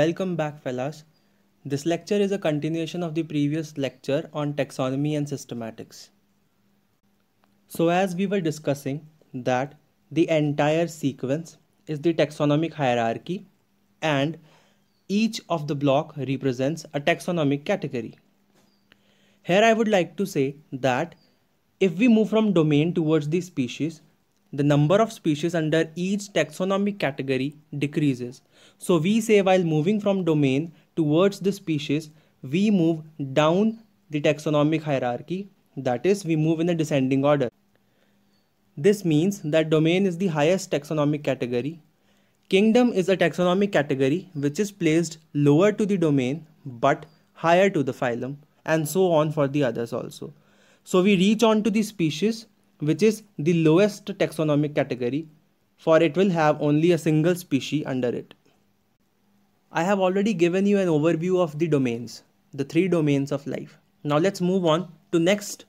Welcome back fellas. This lecture is a continuation of the previous lecture on taxonomy and systematics. So as we were discussing that the entire sequence is the taxonomic hierarchy and each of the block represents a taxonomic category. Here I would like to say that if we move from domain towards the species, the number of species under each taxonomic category decreases. So we say while moving from domain towards the species, we move down the taxonomic hierarchy, that is, we move in a descending order. This means that domain is the highest taxonomic category. Kingdom is a taxonomic category which is placed lower to the domain but higher to the phylum and so on for the others also. So we reach on to the species which is the lowest taxonomic category for it will have only a single species under it. I have already given you an overview of the domains, the three domains of life. Now let's move on to next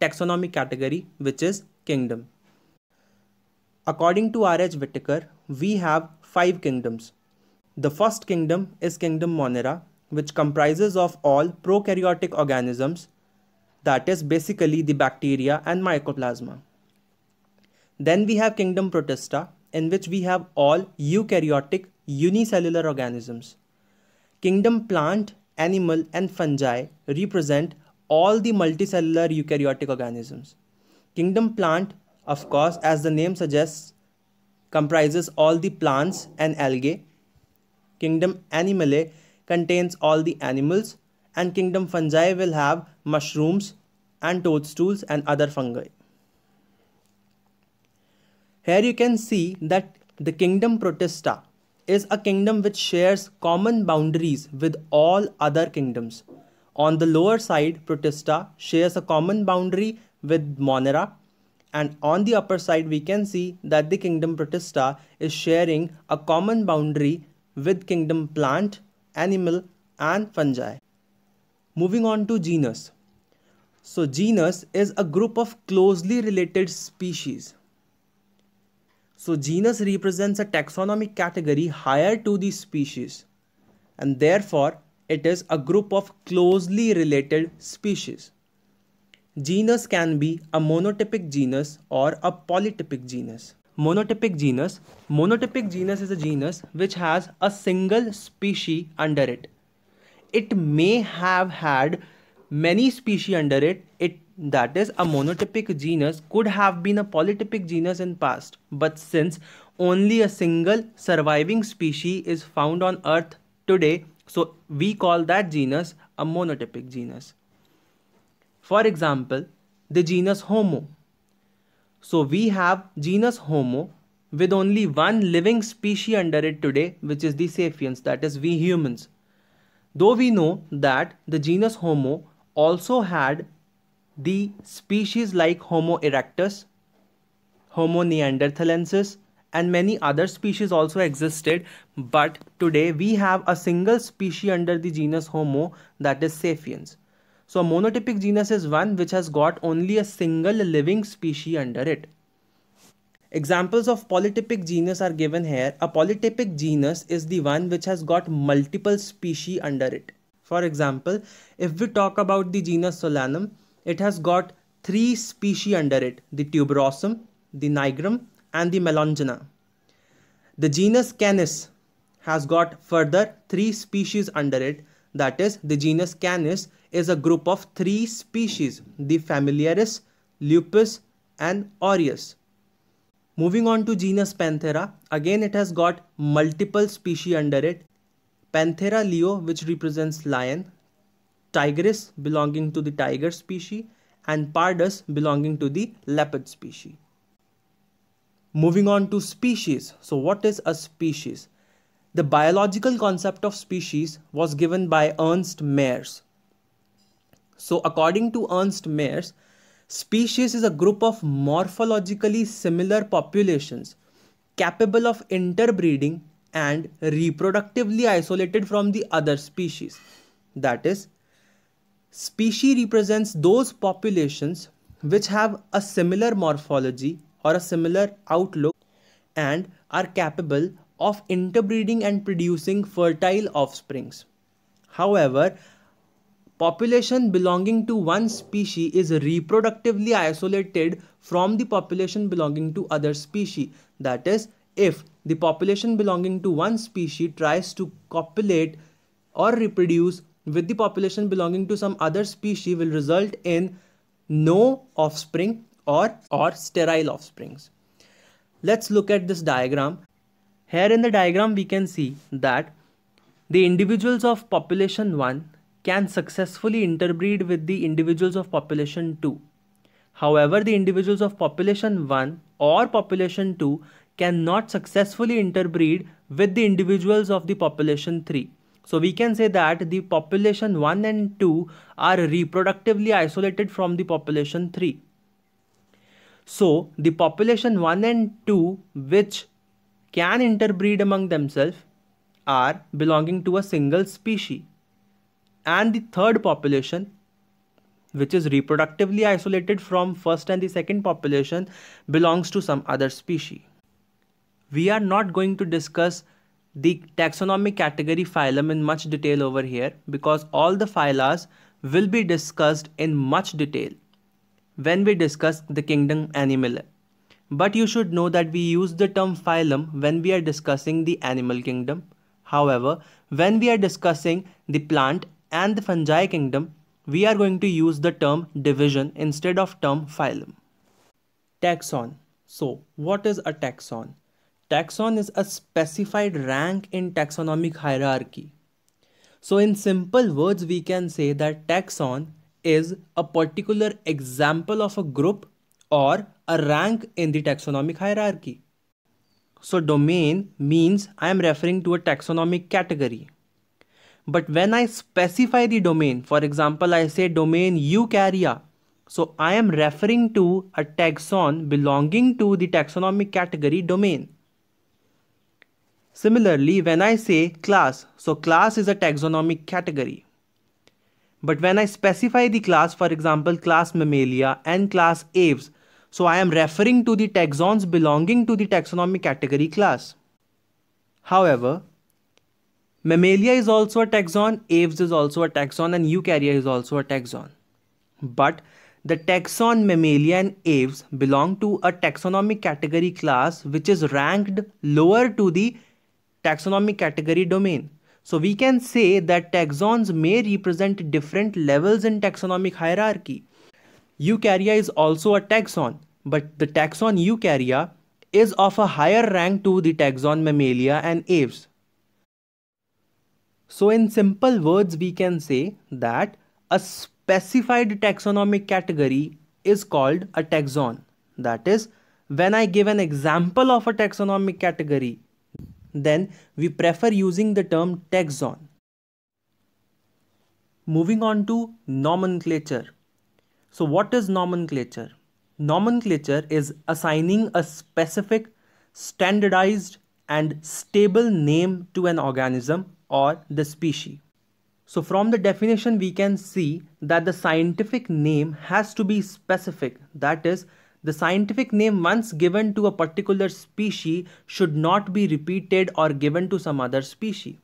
taxonomic category which is kingdom. According to R.H. Whitaker, we have five kingdoms. The first kingdom is kingdom Monera which comprises of all prokaryotic organisms that is basically the bacteria and mycoplasma. Then we have kingdom protista in which we have all eukaryotic unicellular organisms. Kingdom plant, animal and fungi represent all the multicellular eukaryotic organisms. Kingdom plant of course as the name suggests comprises all the plants and algae. Kingdom animale contains all the animals and kingdom fungi will have mushrooms, and toadstools and other fungi. Here you can see that the kingdom Protista is a kingdom which shares common boundaries with all other kingdoms. On the lower side, Protista shares a common boundary with Monera and on the upper side we can see that the kingdom Protista is sharing a common boundary with kingdom plant, animal and fungi. Moving on to genus. So genus is a group of closely related species. So genus represents a taxonomic category higher to the species and therefore it is a group of closely related species. Genus can be a monotypic genus or a polytypic genus. Monotypic genus. Monotypic genus is a genus which has a single species under it. It may have had many species under it, it that is a monotypic genus could have been a polytypic genus in past but since only a single surviving species is found on earth today so we call that genus a monotypic genus for example the genus homo so we have genus homo with only one living species under it today which is the sapiens that is we humans though we know that the genus homo also had the species like Homo erectus, Homo neanderthalensis and many other species also existed but today we have a single species under the genus Homo that is sapiens. So monotypic genus is one which has got only a single living species under it. Examples of polytypic genus are given here. A polytypic genus is the one which has got multiple species under it. For example, if we talk about the genus Solanum, it has got three species under it, the tuberosum, the nigrum and the melongena. The genus Canis has got further three species under it, that is the genus Canis is a group of three species, the familiaris, lupus and aureus. Moving on to genus Panthera, again it has got multiple species under it, Panthera leo which represents lion, tigris belonging to the tiger species and pardus belonging to the leopard species. Moving on to species. So what is a species? The biological concept of species was given by Ernst Mayr. So according to Ernst Mayr, species is a group of morphologically similar populations capable of interbreeding and reproductively isolated from the other species. That is, species represents those populations which have a similar morphology or a similar outlook and are capable of interbreeding and producing fertile offsprings. However, population belonging to one species is reproductively isolated from the population belonging to other species. That is, if the population belonging to one species tries to copulate or reproduce with the population belonging to some other species will result in no offspring or, or sterile offsprings. Let's look at this diagram. Here in the diagram we can see that the individuals of population 1 can successfully interbreed with the individuals of population 2. However, the individuals of population 1 or population 2 cannot successfully interbreed with the individuals of the population 3. So we can say that the population 1 and 2 are reproductively isolated from the population 3. So the population 1 and 2 which can interbreed among themselves are belonging to a single species. And the third population which is reproductively isolated from first and the second population belongs to some other species we are not going to discuss the taxonomic category phylum in much detail over here because all the phyla will be discussed in much detail when we discuss the kingdom animal. But you should know that we use the term phylum when we are discussing the animal kingdom. However, when we are discussing the plant and the fungi kingdom, we are going to use the term division instead of term phylum. Taxon. So, what is a taxon? Taxon is a specified rank in taxonomic hierarchy. So in simple words, we can say that taxon is a particular example of a group or a rank in the taxonomic hierarchy. So domain means I am referring to a taxonomic category. But when I specify the domain, for example, I say domain eukarya. So I am referring to a taxon belonging to the taxonomic category domain. Similarly, when I say class, so class is a taxonomic category. But when I specify the class, for example, class Mammalia and class Aves, so I am referring to the taxons belonging to the taxonomic category class. However, Mammalia is also a taxon, Aves is also a taxon and Eukarya is also a taxon. But the taxon Mammalia and Aves belong to a taxonomic category class which is ranked lower to the taxonomic category domain. So we can say that taxons may represent different levels in taxonomic hierarchy. Eukarya is also a taxon, but the taxon Eukarya is of a higher rank to the taxon Mammalia and Aves. So in simple words, we can say that a specified taxonomic category is called a taxon. That is, when I give an example of a taxonomic category, then we prefer using the term taxon. Moving on to nomenclature. So what is nomenclature? Nomenclature is assigning a specific, standardized and stable name to an organism or the species. So from the definition we can see that the scientific name has to be specific that is the scientific name once given to a particular species should not be repeated or given to some other species.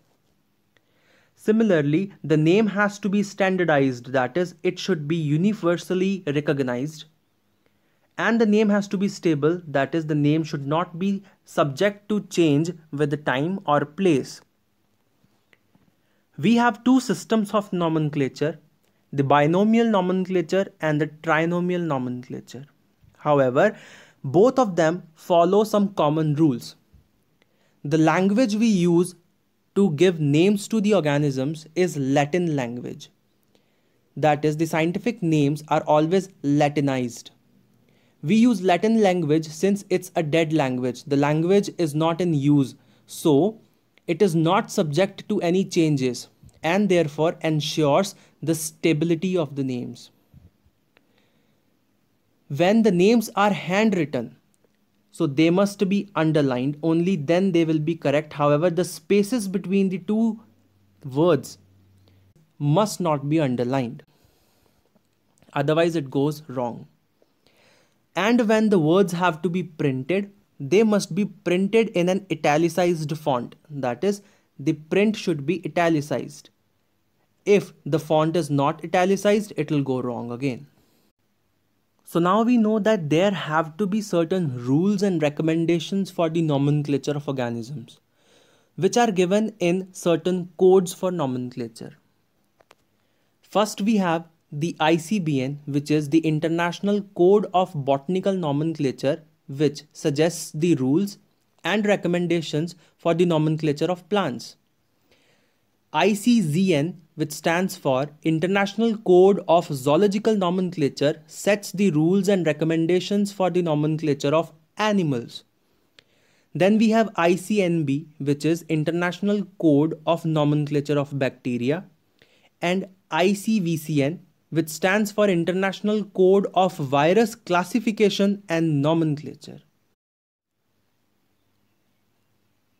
Similarly, the name has to be standardized, that is, it should be universally recognized. And the name has to be stable, that is, the name should not be subject to change with the time or place. We have two systems of nomenclature, the binomial nomenclature and the trinomial nomenclature. However, both of them follow some common rules. The language we use to give names to the organisms is Latin language. That is, the scientific names are always Latinized. We use Latin language since it's a dead language. The language is not in use, so it is not subject to any changes and therefore ensures the stability of the names when the names are handwritten so they must be underlined only then they will be correct however the spaces between the two words must not be underlined otherwise it goes wrong and when the words have to be printed they must be printed in an italicized font that is the print should be italicized if the font is not italicized it will go wrong again so now we know that there have to be certain rules and recommendations for the nomenclature of organisms, which are given in certain codes for nomenclature. First we have the ICBN, which is the International Code of Botanical Nomenclature, which suggests the rules and recommendations for the nomenclature of plants. ICZN which stands for International Code of Zoological Nomenclature, sets the rules and recommendations for the nomenclature of animals. Then we have ICNB, which is International Code of Nomenclature of Bacteria, and ICVCN, which stands for International Code of Virus Classification and Nomenclature.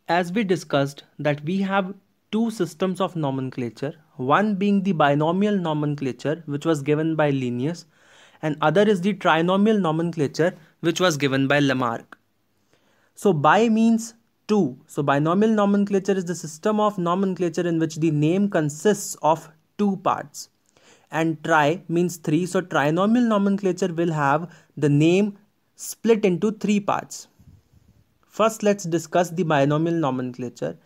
As we discussed that we have two systems of nomenclature one being the binomial nomenclature which was given by Linnaeus and other is the trinomial nomenclature which was given by Lamarck. So bi means two. So binomial nomenclature is the system of nomenclature in which the name consists of two parts. And tri means three. So trinomial nomenclature will have the name split into three parts. First, let's discuss the binomial nomenclature.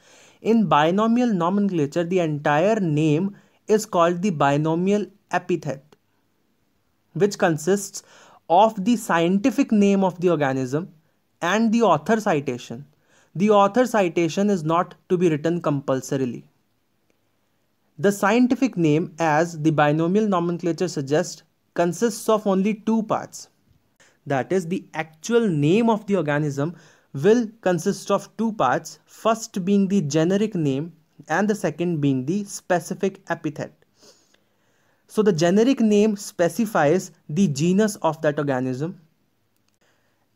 In binomial nomenclature, the entire name is called the binomial epithet, which consists of the scientific name of the organism and the author citation. The author citation is not to be written compulsorily. The scientific name, as the binomial nomenclature suggests, consists of only two parts that is, the actual name of the organism will consist of two parts first being the generic name and the second being the specific epithet. So the generic name specifies the genus of that organism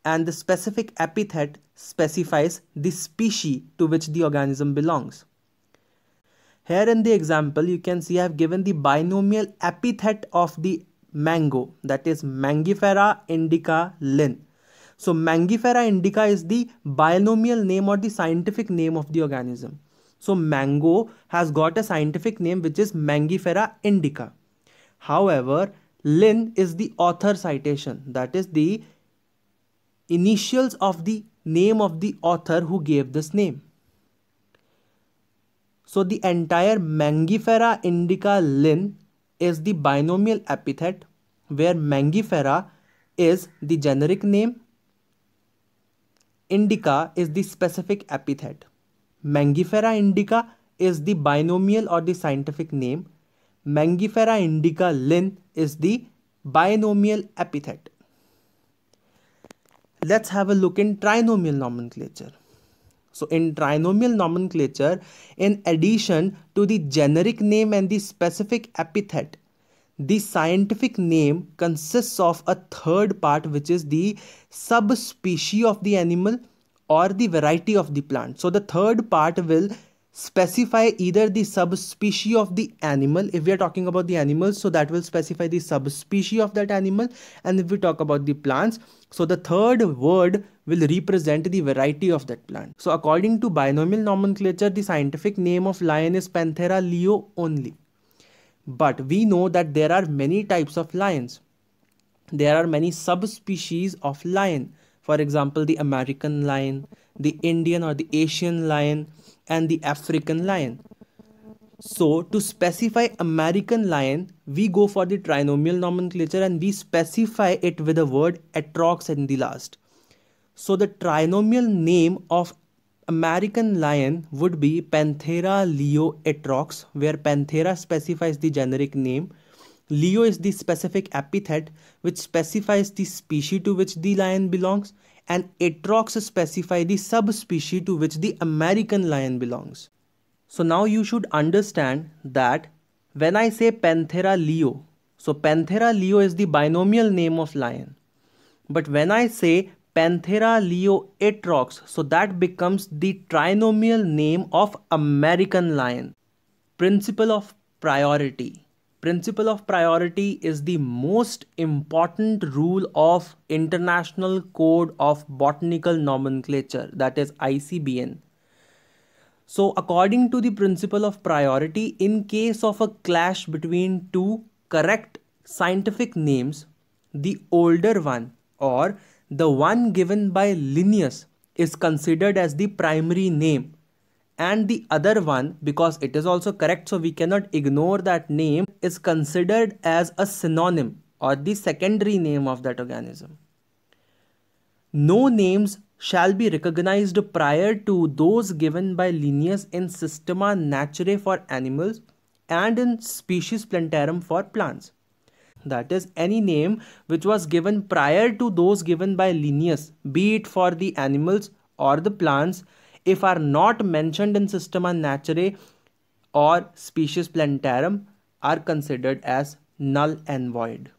and the specific epithet specifies the species to which the organism belongs. Here in the example you can see I have given the binomial epithet of the mango that is Mangifera indica lin so Mangifera indica is the binomial name or the scientific name of the organism. So mango has got a scientific name which is Mangifera indica. However, Lin is the author citation that is the initials of the name of the author who gave this name. So the entire Mangifera indica Lin is the binomial epithet where Mangifera is the generic name indica is the specific epithet. Mangifera indica is the binomial or the scientific name. Mangifera indica lin is the binomial epithet. Let's have a look in trinomial nomenclature. So in trinomial nomenclature, in addition to the generic name and the specific epithet, the scientific name consists of a third part which is the subspecies of the animal or the variety of the plant so the third part will specify either the subspecies of the animal if we are talking about the animals so that will specify the subspecies of that animal and if we talk about the plants so the third word will represent the variety of that plant so according to binomial nomenclature the scientific name of lion is panthera leo only but we know that there are many types of lions. There are many subspecies of lion. For example, the American lion, the Indian or the Asian lion, and the African lion. So to specify American lion, we go for the trinomial nomenclature and we specify it with the word atrox in the last. So the trinomial name of American lion would be Panthera leo atrox, where Panthera specifies the generic name. Leo is the specific epithet which specifies the species to which the lion belongs, and atrox specify the subspecies to which the American lion belongs. So now you should understand that when I say Panthera leo, so Panthera leo is the binomial name of lion. But when I say Panthera leo atrox So that becomes the trinomial name of American lion. Principle of priority. Principle of priority is the most important rule of International Code of Botanical Nomenclature that is ICBN. So according to the principle of priority, in case of a clash between two correct scientific names, the older one or the one given by Linnaeus is considered as the primary name and the other one because it is also correct so we cannot ignore that name is considered as a synonym or the secondary name of that organism. No names shall be recognized prior to those given by Linnaeus in Systema Naturae for animals and in Species Plantarum for plants that is any name which was given prior to those given by Linnaeus be it for the animals or the plants if are not mentioned in Systema Naturae or species plantarum are considered as null and void.